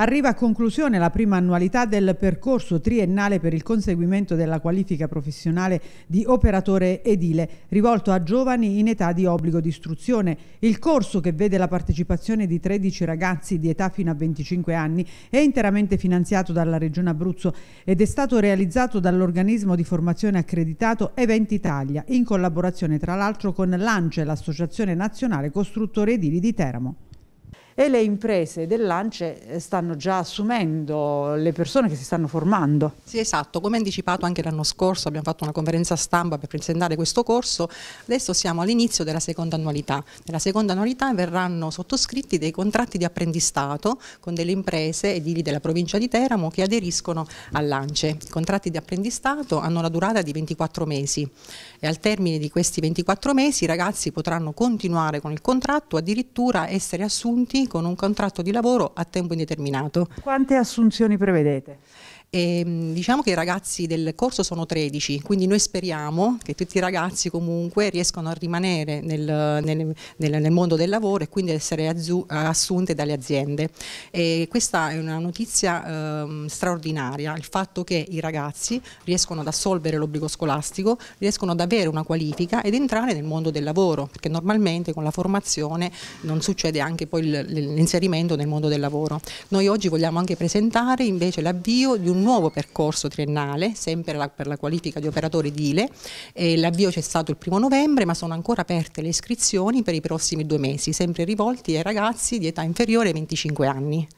Arriva a conclusione la prima annualità del percorso triennale per il conseguimento della qualifica professionale di operatore edile, rivolto a giovani in età di obbligo di istruzione. Il corso, che vede la partecipazione di 13 ragazzi di età fino a 25 anni, è interamente finanziato dalla Regione Abruzzo ed è stato realizzato dall'organismo di formazione accreditato Event Italia, in collaborazione tra l'altro con l'ANCE, l'Associazione Nazionale Costruttore Edili di Teramo e le imprese dell'ANCE eh, stanno già assumendo le persone che si stanno formando. Sì esatto, come anticipato anche l'anno scorso abbiamo fatto una conferenza stampa per presentare questo corso, adesso siamo all'inizio della seconda annualità, nella seconda annualità verranno sottoscritti dei contratti di apprendistato con delle imprese edili della provincia di Teramo che aderiscono all'ANCE, i contratti di apprendistato hanno una durata di 24 mesi e al termine di questi 24 mesi i ragazzi potranno continuare con il contratto addirittura essere assunti con un contratto di lavoro a tempo indeterminato. Quante assunzioni prevedete? E, mm, diciamo che i ragazzi del corso sono 13, quindi noi speriamo che tutti i ragazzi comunque riescano a rimanere nel, nel, nel, nel mondo del lavoro e quindi essere assunte dalle aziende. E questa è una notizia eh, straordinaria, il fatto che i ragazzi riescono ad assolvere l'obbligo scolastico, riescono ad avere una qualifica ed entrare nel mondo del lavoro, perché normalmente con la formazione non succede anche poi l'inserimento nel mondo del lavoro. Noi oggi vogliamo anche presentare invece l'avvio di un un nuovo percorso triennale, sempre la, per la qualifica di operatore edile. Eh, l'avvio c'è stato il primo novembre, ma sono ancora aperte le iscrizioni per i prossimi due mesi, sempre rivolti ai ragazzi di età inferiore ai 25 anni.